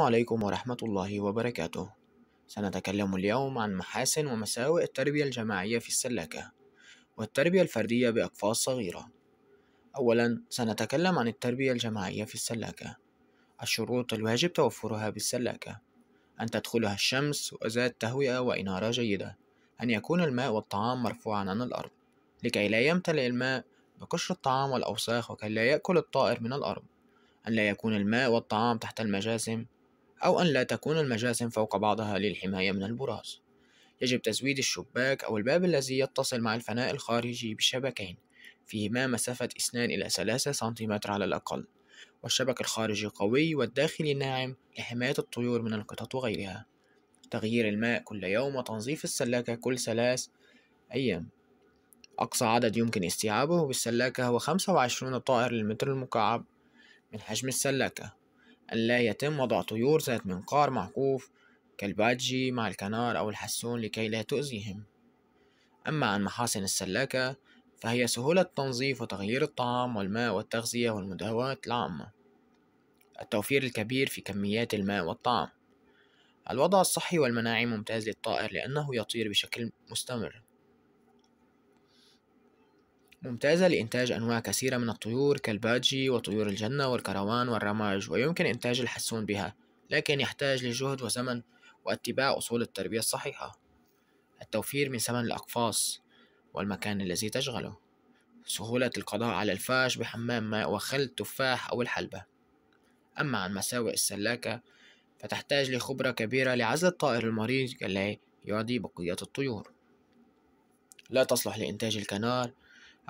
السلام عليكم ورحمة الله وبركاته سنتكلم اليوم عن محاسن ومساوئ التربية الجماعية في السلاكة والتربية الفردية بأقفاص صغيرة أولا سنتكلم عن التربية الجماعية في السلاكة الشروط الواجب توفرها بالسلاكة أن تدخلها الشمس وأزاء تهوئة وإنارة جيدة أن يكون الماء والطعام مرفوعا عن الأرض لكي لا يمتلئ الماء بقشر الطعام والأوساخ وكي لا يأكل الطائر من الأرض أن لا يكون الماء والطعام تحت المجاسم أو أن لا تكون المجاسم فوق بعضها للحماية من البراز يجب تزويد الشباك أو الباب الذي يتصل مع الفناء الخارجي بشبكين فيهما مسافة 2 إلى 3 سنتيمتر على الأقل والشبك الخارجي قوي والداخلي ناعم لحماية الطيور من القطط وغيرها تغيير الماء كل يوم وتنظيف السلاكة كل ثلاث أيام أقصى عدد يمكن استيعابه بالسلاكة هو 25 طائر للمتر المكعب من حجم السلاكة ألا يتم وضع طيور ذات منقار معقوف كالباجي مع الكنار أو الحسون لكي لا تؤذيهم أما عن محاسن السلاكة فهي سهولة تنظيف وتغيير الطعام والماء والتغذية والمداواة العامة التوفير الكبير في كميات الماء والطعام الوضع الصحي والمناعي ممتاز للطائر لأنه يطير بشكل مستمر ممتازة لإنتاج أنواع كثيرة من الطيور كالباجي وطيور الجنة والكروان والرماج ويمكن إنتاج الحسون بها لكن يحتاج لجهد وزمن واتباع أصول التربية الصحيحة التوفير من ثمن الأقفاص والمكان الذي تشغله سهولة القضاء على الفاش بحمام ماء وخل التفاح أو الحلبة أما عن مساوئ السلاكة فتحتاج لخبرة كبيرة لعزل الطائر المريض الذي يعدي بقية الطيور لا تصلح لإنتاج الكنار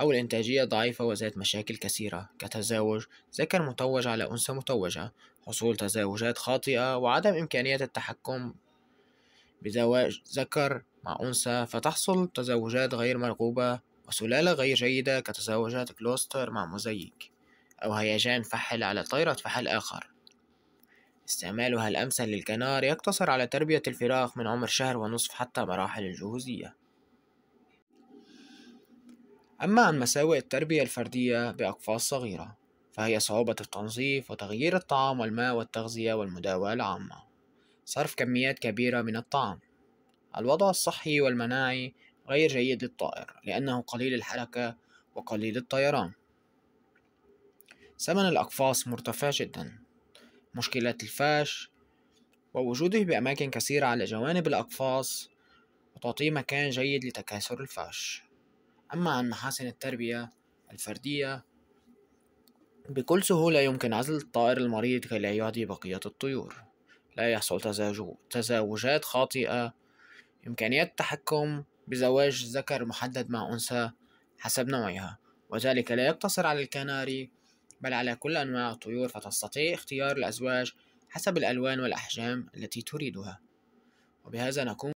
أو الإنتاجية ضعيفة وذات مشاكل كثيرة كتزاوج ذكر متوج على أنثى متوجة حصول تزاوجات خاطئة وعدم إمكانية التحكم بزواج ذكر مع أنثى فتحصل تزاوجات غير مرغوبة وسلالة غير جيدة كتزاوجات كلوستر مع مزيج أو هيجان فحل على طيرة فحل آخر استعمالها الأمثل للكنار يقتصر على تربية الفراخ من عمر شهر ونصف حتى مراحل الجهوزية أما عن مساوئ التربية الفردية بأقفاص صغيرة فهي صعوبة التنظيف وتغيير الطعام والماء والتغذية والمداواة العامة صرف كميات كبيرة من الطعام الوضع الصحي والمناعي غير جيد للطائر لأنه قليل الحركة وقليل الطيران ثمن الأقفاص مرتفع جدا مشكلات الفاش ووجوده بأماكن كثيرة على جوانب الأقفاص وتعطيه مكان جيد لتكاثر الفاش أما عن محاسن التربية الفردية بكل سهولة يمكن عزل الطائر المريض كي لا يعدي بقية الطيور لا يحصل تزاوجات خاطئة إمكانية التحكم بزواج ذكر محدد مع أنثى حسب نوعها وذلك لا يقتصر على الكناري بل على كل أنواع الطيور فتستطيع اختيار الأزواج حسب الألوان والأحجام التي تريدها وبهذا نكون